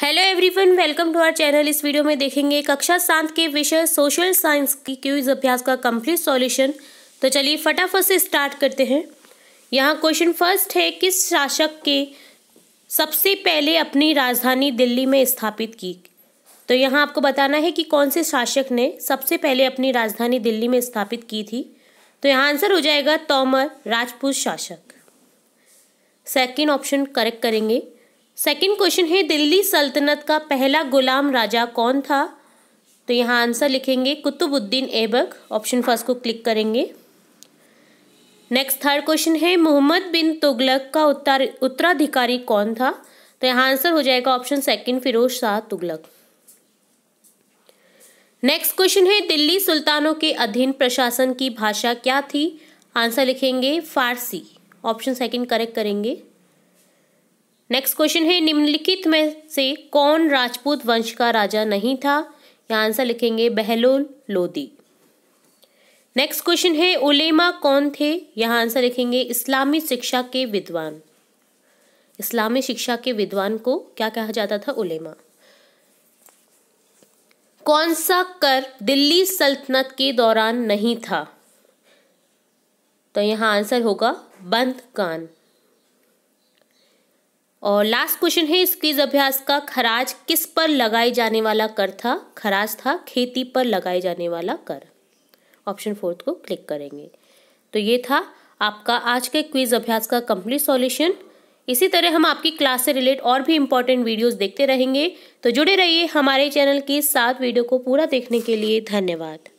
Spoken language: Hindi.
hello everyone welcome to our channel इस वीडियो में देखेंगे कक्षा सात के विषय सोशल साइंस की क्यूज अभ्यास का कंप्लीट सॉल्यूशन तो चलिए फटाफट से स्टार्ट करते हैं यहाँ क्वेश्चन फर्स्ट है किस शासक के सबसे पहले अपनी राजधानी दिल्ली में स्थापित की तो यहाँ आपको बताना है कि कौन से शासक ने सबसे पहले अपनी राजधानी दिल्ली में स्थापित की थी तो यहाँ आंसर हो जाएगा तोमर राजपूत शासक सेकेंड ऑप्शन करेक्ट करेंगे सेकंड क्वेश्चन है दिल्ली सल्तनत का पहला गुलाम राजा कौन था तो यहाँ आंसर लिखेंगे कुतुबुद्दीन ऐबक ऑप्शन फर्स्ट को क्लिक करेंगे नेक्स्ट थर्ड क्वेश्चन है मोहम्मद बिन तुगलक का उत्तर उत्तराधिकारी कौन था तो यहाँ आंसर हो जाएगा option second Firoz Shah Tughlaq next question है दिल्ली सुल्तानों के अधीन प्रशासन की भाषा क्या थी आंसर लिखेंगे फारसी ऑप्शन सेकंड करेक्ट करेंगे नेक्स्ट क्वेश्चन है निम्नलिखित में से कौन राजपूत वंश का राजा नहीं था यहाँ आंसर लिखेंगे बहलोल लोदी नेक्स्ट क्वेश्चन है उलेमा कौन थे यहाँ आंसर लिखेंगे इस्लामी शिक्षा के विद्वान इस्लामी शिक्षा के विद्वान को क्या कहा जाता था उलेमा कौन सा कर दिल्ली सल्तनत के दौरान नहीं था तो यहाँ आंसर होगा बंद कान और लास्ट क्वेश्चन है इस क्विज अभ्यास का खराज किस पर लगाए जाने वाला कर था खराज था खेती पर लगाए जाने वाला कर ऑप्शन फोर्थ को क्लिक करेंगे तो ये था आपका आज के क्विज अभ्यास का कंप्लीट सॉल्यूशन इसी तरह हम आपकी क्लास से रिलेट और भी इम्पॉर्टेंट वीडियोस देखते रहेंगे तो जुड़े रहिए हमारे चैनल के साथ वीडियो को पूरा देखने के लिए धन्यवाद